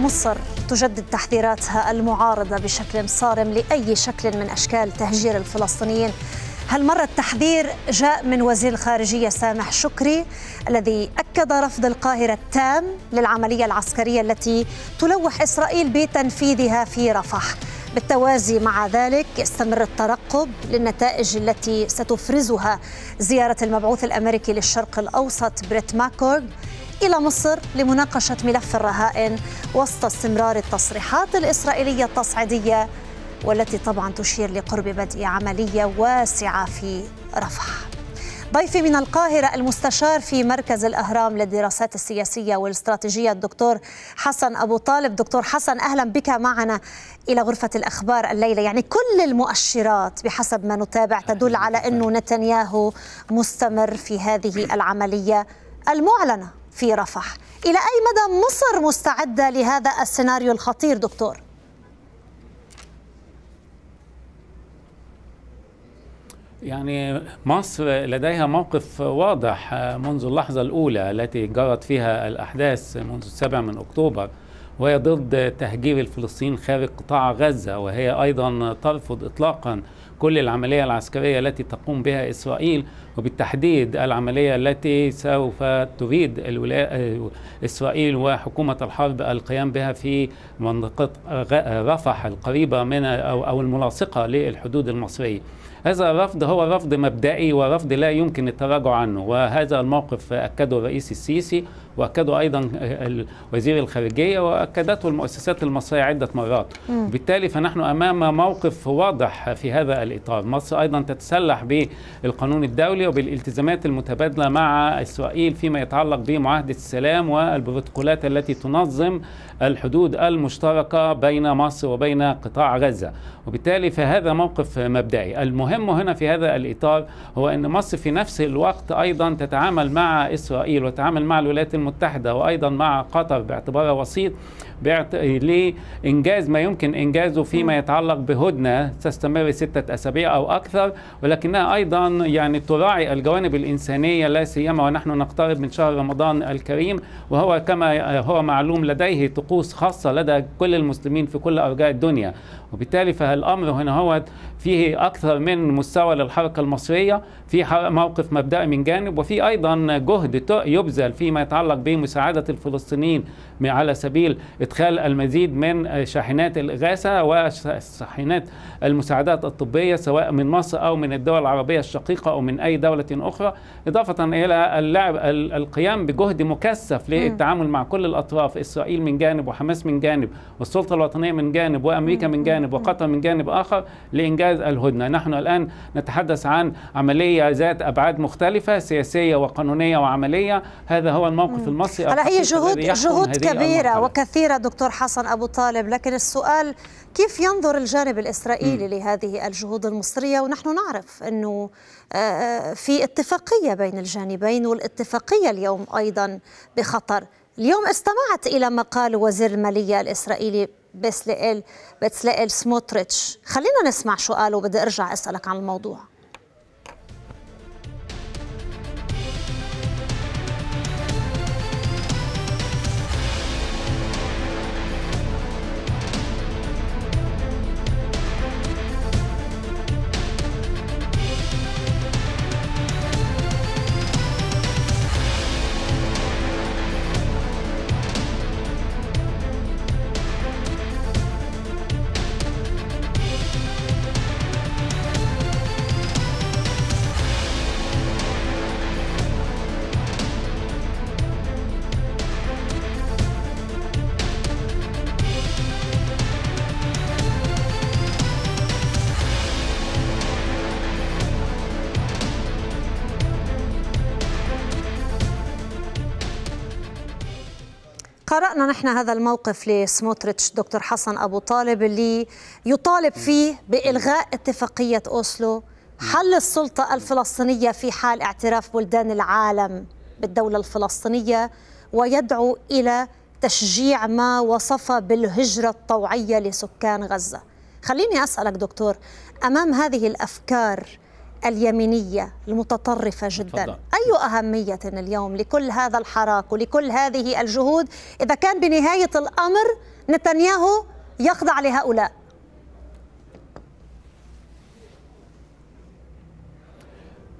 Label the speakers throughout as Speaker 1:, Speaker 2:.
Speaker 1: مصر تجدد تحذيراتها المعارضة بشكل صارم لأي شكل من أشكال تهجير الفلسطينيين هالمرة التحذير جاء من وزير الخارجية سامح شكري الذي أكد رفض القاهرة التام للعملية العسكرية التي تلوح إسرائيل بتنفيذها في رفح بالتوازي مع ذلك يستمر الترقب للنتائج التي ستفرزها زيارة المبعوث الأمريكي للشرق الأوسط بريت ماكورغ إلى مصر لمناقشة ملف الرهائن وسط استمرار التصريحات الإسرائيلية التصعيدية والتي طبعا تشير لقرب بدء عملية واسعة في رفح ضيفي من القاهرة المستشار في مركز الأهرام للدراسات السياسية والاستراتيجية الدكتور حسن أبو طالب دكتور حسن أهلا بك معنا إلى غرفة الأخبار الليلة يعني كل المؤشرات بحسب ما نتابع تدل على أن نتنياهو مستمر في هذه العملية المعلنة في رفح إلى أي مدى مصر مستعدة لهذا السيناريو الخطير دكتور؟
Speaker 2: يعني مصر لديها موقف واضح منذ اللحظة الأولى التي جرت فيها الأحداث منذ السابع من أكتوبر وهي ضد تهجير الفلسطينيين خارج قطاع غزة وهي أيضا ترفض إطلاقا كل العملية العسكرية التي تقوم بها إسرائيل وبالتحديد العملية التي سوف تريد إسرائيل وحكومة الحرب القيام بها في منطقة رفح القريبة من أو الملاصقة للحدود المصرية هذا الرفض هو رفض مبدئي ورفض لا يمكن التراجع عنه وهذا الموقف أكده الرئيس السيسي واكده ايضا وزير الخارجيه واكدته المؤسسات المصريه عده مرات بالتالي فنحن امام موقف واضح في هذا الاطار مصر ايضا تتسلح بالقانون الدولي وبالالتزامات المتبادله مع اسرائيل فيما يتعلق بمعاهده السلام والبروتوكولات التي تنظم الحدود المشتركه بين مصر وبين قطاع غزه وبالتالي فهذا موقف مبدئي المهم هنا في هذا الاطار هو ان مصر في نفس الوقت ايضا تتعامل مع اسرائيل وتتعامل مع الولايات المتحدة وأيضا مع قطر باعتبارها وسيط باعت... لإنجاز ما يمكن إنجازه فيما يتعلق بهدنة تستمر ستة أسابيع أو أكثر ولكنها أيضا يعني تراعي الجوانب الإنسانية لا سيما ونحن نقترب من شهر رمضان الكريم وهو كما هو معلوم لديه طقوس خاصة لدى كل المسلمين في كل أرجاء الدنيا وبالتالي فالأمر هنا هو فيه أكثر من مستوى للحركة المصرية في موقف مبدئي من جانب وفي أيضا جهد يبذل فيما يتعلق يتحرك بمساعده الفلسطينيين على سبيل إدخال المزيد من شاحنات الإغاثة وشاحنات المساعدات الطبية سواء من مصر أو من الدول العربية الشقيقة أو من أي دولة أخرى إضافة إلى اللعب القيام بجهد مكثف للتعامل مع كل الأطراف إسرائيل من جانب وحماس من جانب والسلطة الوطنية من جانب وأمريكا من جانب وقطر من جانب آخر لإنجاز الهدنة نحن الآن نتحدث عن عملية ذات أبعاد مختلفة سياسية وقانونية وعملية هذا هو الموقف في المصري على أي جهود جهود كبيرة
Speaker 1: وكثيرة دكتور حسن أبو طالب لكن السؤال كيف ينظر الجانب الإسرائيلي م. لهذه الجهود المصرية ونحن نعرف أنه آه، آه، في اتفاقية بين الجانبين والاتفاقية اليوم أيضا بخطر اليوم استمعت إلى مقال وزير المالية الإسرائيلي بسلائيل بسلائيل سموتريتش خلينا نسمع شو قالوا وبدي أرجع أسألك عن الموضوع قرأنا نحن هذا الموقف لسموتريتش دكتور حسن أبو طالب اللي يطالب فيه بإلغاء اتفاقية أوسلو حل السلطة الفلسطينية في حال اعتراف بلدان العالم بالدولة الفلسطينية ويدعو إلى تشجيع ما وصف بالهجرة الطوعية لسكان غزة خليني أسألك دكتور أمام هذه الأفكار اليمينية المتطرفة جدا طبعا. أي أهمية اليوم لكل هذا الحراك ولكل هذه الجهود إذا كان بنهاية الأمر نتنياهو يخضع لهؤلاء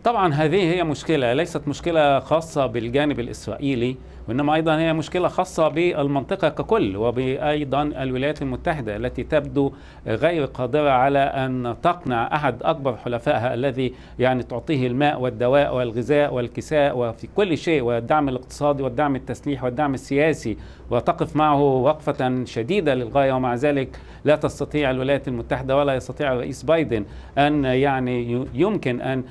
Speaker 2: طبعا هذه هي مشكلة ليست مشكلة خاصة بالجانب الإسرائيلي وإنما أيضا هي مشكلة خاصة بالمنطقة ككل وبأيضا الولايات المتحدة التي تبدو غير قادرة على أن تقنع أحد أكبر حلفائها الذي يعني تعطيه الماء والدواء والغذاء والكساء وفي كل شيء والدعم الاقتصادي والدعم التسليح والدعم السياسي وتقف معه وقفة شديدة للغاية ومع ذلك لا تستطيع الولايات المتحدة ولا يستطيع الرئيس بايدن أن يعني يمكن أن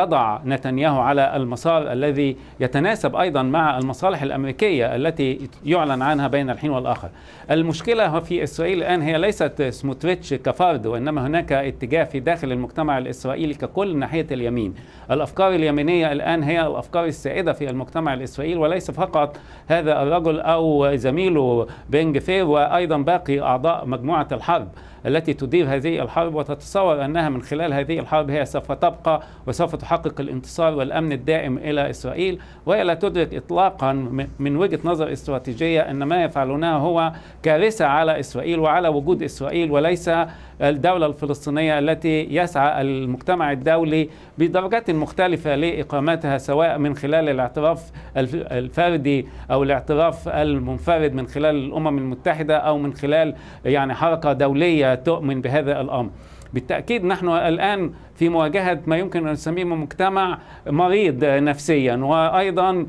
Speaker 2: يضع نتنياهو على المسار الذي يتناسب أيضا مع المصالح الأمريكية التي يعلن عنها بين الحين والآخر المشكلة في إسرائيل الآن هي ليست سموتريتش كفرد وإنما هناك اتجاه في داخل المجتمع الإسرائيلي ككل ناحية اليمين الأفكار اليمينية الآن هي الأفكار السائدة في المجتمع الإسرائيلي وليس فقط هذا الرجل أو زميله بنجفير وأيضا باقي أعضاء مجموعة الحرب التي تدير هذه الحرب وتتصور أنها من خلال هذه الحرب هي سوف تبقى وسوف تحقق الانتصار والأمن الدائم إلى إسرائيل وهي لا تدرك إطلاقا من وجهة نظر استراتيجية أن ما يفعلونه هو كارثة على إسرائيل وعلى وجود إسرائيل وليس الدولة الفلسطينية التي يسعى المجتمع الدولي بدرجات مختلفة لإقامتها سواء من خلال الاعتراف الفردي أو الاعتراف المنفرد من خلال الأمم المتحدة أو من خلال يعني حركة دولية تؤمن بهذا الأمر بالتأكيد نحن الآن في مواجهة ما يمكن أن نسميه مجتمع مريض نفسيا وأيضا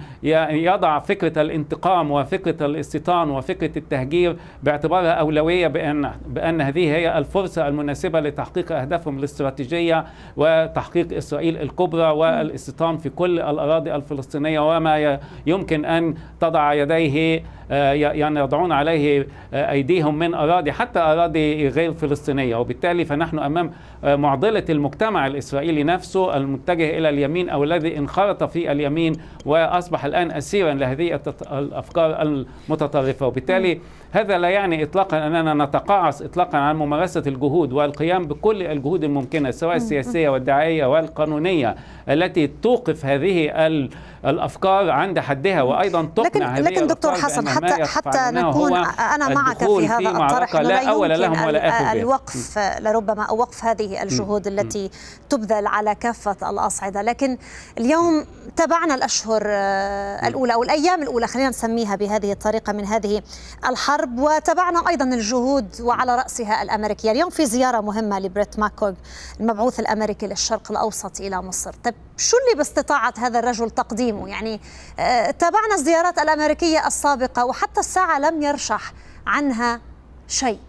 Speaker 2: يضع فكرة الانتقام وفكرة الاستيطان وفكرة التهجير باعتبارها أولوية بأن, بأن هذه هي الفرصة المناسبة لتحقيق أهدافهم الاستراتيجية وتحقيق إسرائيل الكبرى والاستيطان في كل الأراضي الفلسطينية وما يمكن أن تضع يديه آه، يعني يضعون عليه آه، أيديهم من أراضي حتى أراضي غير فلسطينية وبالتالي فنحن أمام آه، معضلة المجتمع الإسرائيلي نفسه المتجه إلى اليمين أو الذي انخرط في اليمين وأصبح الآن أسيرا لهذه الأفكار المتطرفة وبالتالي هذا لا يعني إطلاقا أننا نتقاعس إطلاقا عن ممارسة الجهود والقيام بكل الجهود الممكنة سواء السياسية والدعائية والقانونية التي توقف هذه الأفكار عند حدها وأيضا تقنع لكن هذه لكن دكتور حسن حتى حتى نكون أنا معك في هذا الطرح لا, لا أول لهم ولا آخر الوقف
Speaker 1: لربما أو وقف هذه الجهود التي تبذل على كافة الأصعدة لكن اليوم تابعنا الأشهر آه، الأولى أو الأيام الأولى خلينا نسميها بهذه الطريقة من هذه الحرب وتابعنا أيضا الجهود وعلى رأسها الأمريكية اليوم في زيارة مهمة لبريت ماكوغ المبعوث الأمريكي للشرق الأوسط إلى مصر طب شو اللي باستطاعة هذا الرجل تقديمه يعني آه، تابعنا الزيارات الأمريكية السابقة وحتى الساعة لم يرشح عنها شيء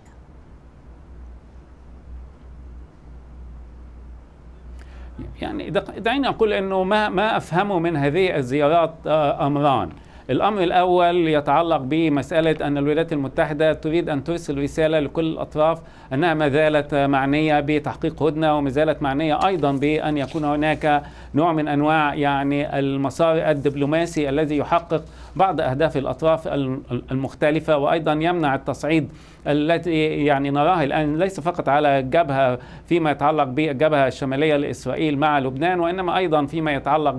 Speaker 2: يعني دعيني أقول أنه ما, ما أفهمه من هذه الزيارات آه، أمران الأمر الأول يتعلق بمسألة أن الولايات المتحدة تريد أن ترسل رسالة لكل الأطراف أنها ما زالت معنية بتحقيق هدنة وما زالت معنية أيضا بأن يكون هناك نوع من أنواع يعني المسار الدبلوماسي الذي يحقق بعض أهداف الأطراف المختلفة وأيضا يمنع التصعيد التي يعني نراها الآن ليس فقط على الجبهة فيما يتعلق بالجبهة الشمالية لإسرائيل مع لبنان وإنما أيضا فيما يتعلق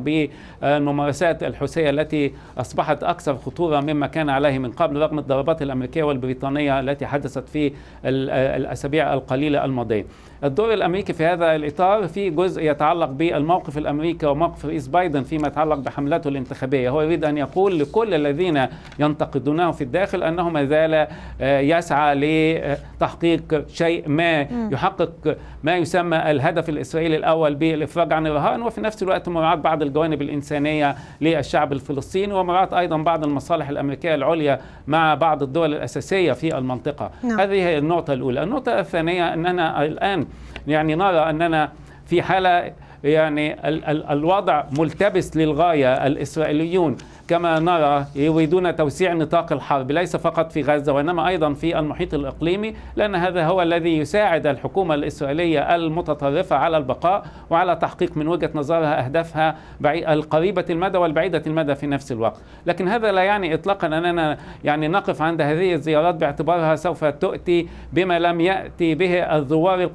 Speaker 2: بالممارسات الحوثية التي أصبحت أكثر خطورة مما كان عليه من قبل رغم الضربات الأمريكية والبريطانية التي حدثت في الأسابيع القليلة الماضية الدور الامريكي في هذا الاطار في جزء يتعلق بالموقف الامريكي وموقف رئيس بايدن فيما يتعلق بحملته الانتخابيه هو يريد ان يقول لكل الذين ينتقدونه في الداخل انه ما زال آه، يسعى لتحقيق شيء ما يحقق ما يسمى الهدف الاسرائيلي الاول بالافراج عن الرهائن وفي نفس الوقت مراعاه بعض الجوانب الانسانيه للشعب الفلسطيني ومراعاه ايضا بعض المصالح الامريكيه العليا مع بعض الدول الاساسيه في المنطقه نعم. هذه هي النقطه الاولى النقطه الثانيه اننا الان يعني نرى أننا في حالة يعني الوضع ملتبس للغاية الإسرائيليون كما نرى يريدون توسيع نطاق الحرب ليس فقط في غزة وإنما أيضا في المحيط الإقليمي لأن هذا هو الذي يساعد الحكومة الإسرائيلية المتطرفة على البقاء وعلى تحقيق من وجهة نظرها أهدافها القريبة المدى والبعيدة المدى في نفس الوقت لكن هذا لا يعني إطلاقا أننا يعني نقف عند هذه الزيارات باعتبارها سوف تؤتي بما لم يأتي به الزوار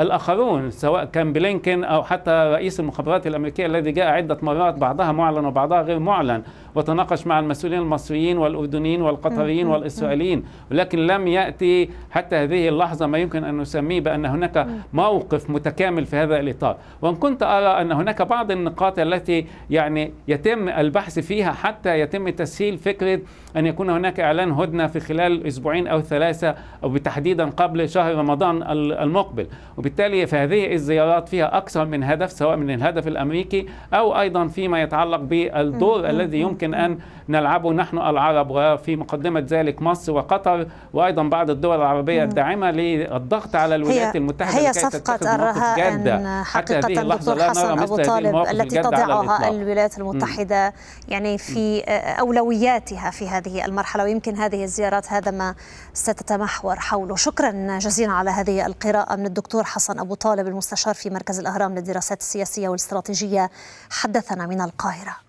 Speaker 2: الآخرون سواء كان بلينكن أو حتى رئيس المخابرات الأمريكية الذي جاء عدة مرات بعضها معلن وبعضها غير معلن معلن وتناقش مع المسؤولين المصريين والأردنيين والقطريين والإسرائيليين ولكن لم يأتي حتى هذه اللحظة ما يمكن أن نسميه بأن هناك موقف متكامل في هذا الإطار وإن كنت أرى أن هناك بعض النقاط التي يعني يتم البحث فيها حتى يتم تسهيل فكرة أن يكون هناك إعلان هدنة في خلال أسبوعين أو ثلاثة أو بتحديدا قبل شهر رمضان المقبل وبالتالي فهذه الزيارات فيها أكثر من هدف سواء من الهدف الأمريكي أو أيضا فيما يتعلق بالدور الذي يمكن أن نلعبه نحن العرب وفي مقدمة ذلك مصر وقطر وأيضا بعض الدول العربية الداعمة للضغط على الولايات هي المتحدة هي صفقة الرهائن حقيقة دكتور حسن أبو طالب التي تضعها
Speaker 1: الولايات المتحدة يعني في أولوياتها في هذه المرحلة ويمكن هذه الزيارات هذا ما ستتمحور حوله شكرا جزيلا على هذه القراءة من الدكتور حسن أبو طالب المستشار في مركز الأهرام للدراسات السياسية والاستراتيجية حدثنا من القاهرة